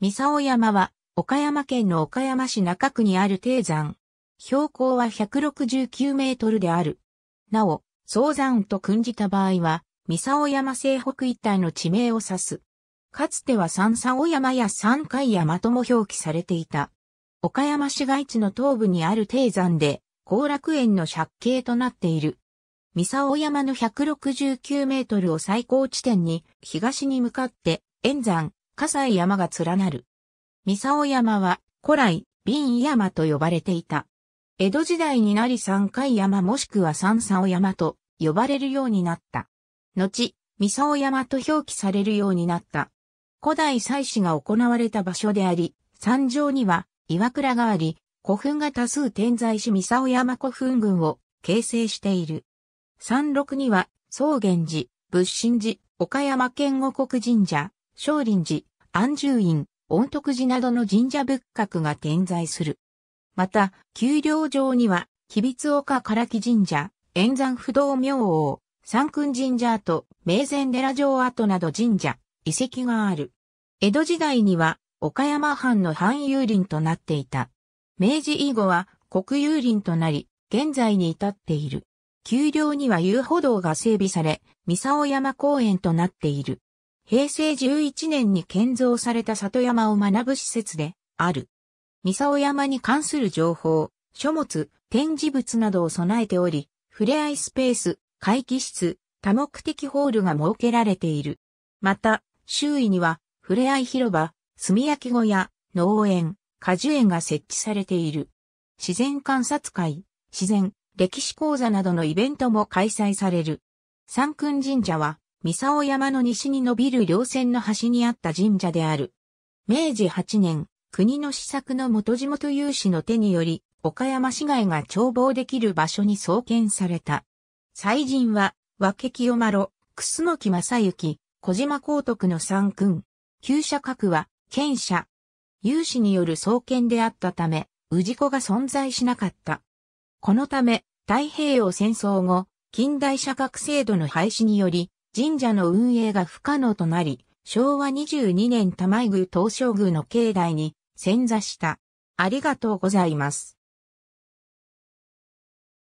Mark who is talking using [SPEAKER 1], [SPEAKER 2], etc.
[SPEAKER 1] 三沢山は、岡山県の岡山市中区にある低山。標高は169メートルである。なお、総山と訓じた場合は、三沢山西北一帯の地名を指す。かつては三沢山や三海山とも表記されていた。岡山市街地の東部にある低山で、後楽園の借景となっている。三沢山の169メートルを最高地点に、東に向かって、円山、笠西山が連なる。三沢山は古来、瓶山と呼ばれていた。江戸時代になり三海山もしくは三竿山と呼ばれるようになった。後、三沢山と表記されるようになった。古代祭祀が行われた場所であり、山上には岩倉があり、古墳が多数点在し三沢山古墳群を形成している。山麓には、草原寺、仏心寺、岡山県五国神社、少林寺、安住院、御徳寺などの神社仏閣が点在する。また、丘陵上には、吉備岡唐木神社、円山不動明王、三君神社跡、明前寺城跡など神社、遺跡がある。江戸時代には、岡山藩の藩有林となっていた。明治以後は国有林となり、現在に至っている。丘陵には遊歩道が整備され、三沢山公園となっている。平成11年に建造された里山を学ぶ施設である。三沢山に関する情報、書物、展示物などを備えており、ふれあいスペース、会議室、多目的ホールが設けられている。また、周囲には、ふれあい広場、炭焼き小屋、農園、果樹園が設置されている。自然観察会、自然、歴史講座などのイベントも開催される。三君神社は、三沢山の西に伸びる稜線の端にあった神社である。明治8年、国の施策の元地元有志の手により、岡山市街が眺望できる場所に創建された。祭神は、和気清丸、楠木正幸、小島光徳の三君。旧社格は、県社。有志による創建であったため、氏子が存在しなかった。このため、太平洋戦争後、近代社格制度の廃止により、神社の運営が不可能となり、昭和22年玉井宮東照宮の境内に、潜座した。ありがとうございます。